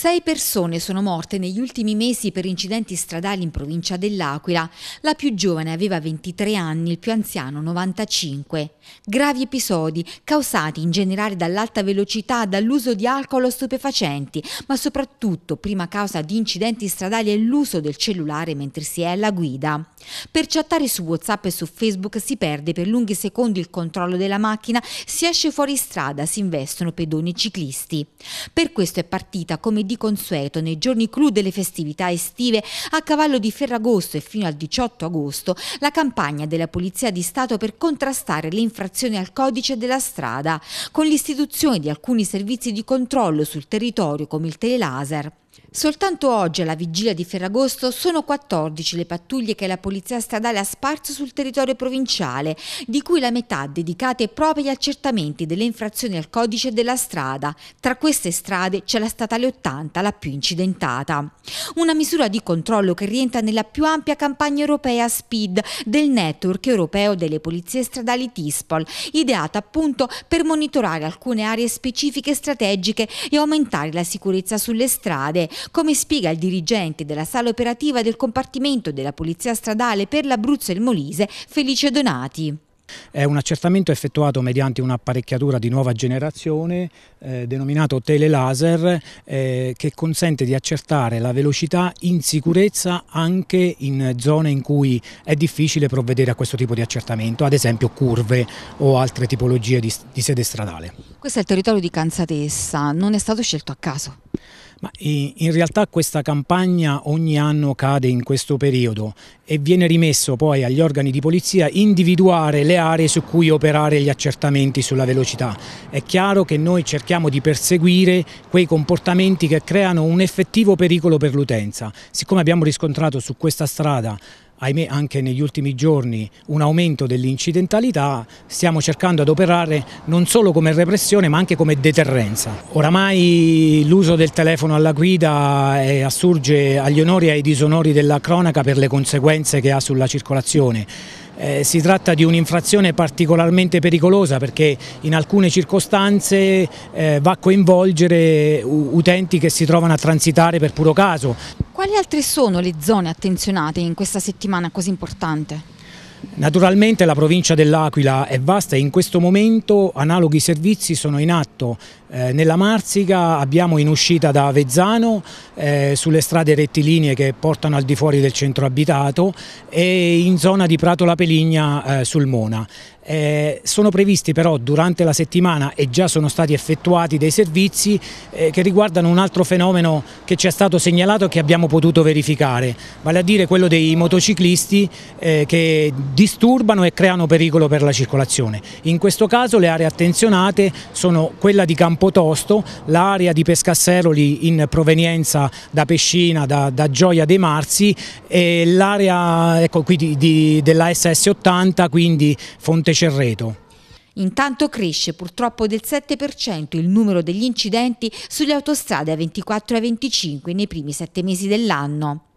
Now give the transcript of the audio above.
Sei persone sono morte negli ultimi mesi per incidenti stradali in provincia dell'Aquila. La più giovane aveva 23 anni, il più anziano 95. Gravi episodi causati in generale dall'alta velocità, dall'uso di alcol o stupefacenti, ma soprattutto prima causa di incidenti stradali è l'uso del cellulare mentre si è alla guida. Per chattare su WhatsApp e su Facebook si perde per lunghi secondi il controllo della macchina, si esce fuori strada, si investono pedoni e ciclisti. Per questo è partita come di consueto nei giorni clou delle festività estive a cavallo di Ferragosto e fino al 18 agosto la campagna della Polizia di Stato per contrastare le infrazioni al codice della strada, con l'istituzione di alcuni servizi di controllo sul territorio come il telelaser. Soltanto oggi, alla vigilia di Ferragosto, sono 14 le pattuglie che la Polizia Stradale ha sparso sul territorio provinciale, di cui la metà dedicate proprio agli accertamenti delle infrazioni al codice della strada. Tra queste strade c'è la Statale 80, la più incidentata. Una misura di controllo che rientra nella più ampia campagna europea SPID del network europeo delle polizie stradali TISPOL, ideata appunto per monitorare alcune aree specifiche strategiche e aumentare la sicurezza sulle strade come spiega il dirigente della sala operativa del compartimento della Polizia Stradale per l'Abruzzo e il Molise, Felice Donati. È un accertamento effettuato mediante un'apparecchiatura di nuova generazione eh, denominato telelaser eh, che consente di accertare la velocità in sicurezza anche in zone in cui è difficile provvedere a questo tipo di accertamento, ad esempio curve o altre tipologie di, di sede stradale. Questo è il territorio di Canzatessa, non è stato scelto a caso. Ma eh, in realtà questa campagna ogni anno cade in questo periodo e viene rimesso poi agli organi di polizia individuare le aree su cui operare gli accertamenti sulla velocità. È chiaro che noi cerchiamo di perseguire quei comportamenti che creano un effettivo pericolo per l'utenza. Siccome abbiamo riscontrato su questa strada ahimè anche negli ultimi giorni un aumento dell'incidentalità, stiamo cercando ad operare non solo come repressione ma anche come deterrenza. Oramai l'uso del telefono alla guida eh, assurge agli onori e ai disonori della cronaca per le conseguenze che ha sulla circolazione. Eh, si tratta di un'infrazione particolarmente pericolosa perché in alcune circostanze eh, va a coinvolgere utenti che si trovano a transitare per puro caso. Quali altre sono le zone attenzionate in questa settimana così importante? Naturalmente la provincia dell'Aquila è vasta e in questo momento analoghi servizi sono in atto eh, nella Marsica abbiamo in uscita da Avezzano eh, sulle strade rettilinee che portano al di fuori del centro abitato e in zona di Prato La Peligna eh, sul Mona. Eh, sono previsti però durante la settimana e già sono stati effettuati dei servizi eh, che riguardano un altro fenomeno che ci è stato segnalato e che abbiamo potuto verificare, vale a dire quello dei motociclisti eh, che disturbano e creano pericolo per la circolazione. In questo caso le aree attenzionate sono quella di Campo Campo Tosto, l'area di Pescasseroli in provenienza da Pescina, da, da Gioia dei Marzi e l'area ecco, della SS80, quindi Fonte Cerreto. Intanto cresce purtroppo del 7% il numero degli incidenti sulle autostrade A24 e A25 nei primi sette mesi dell'anno.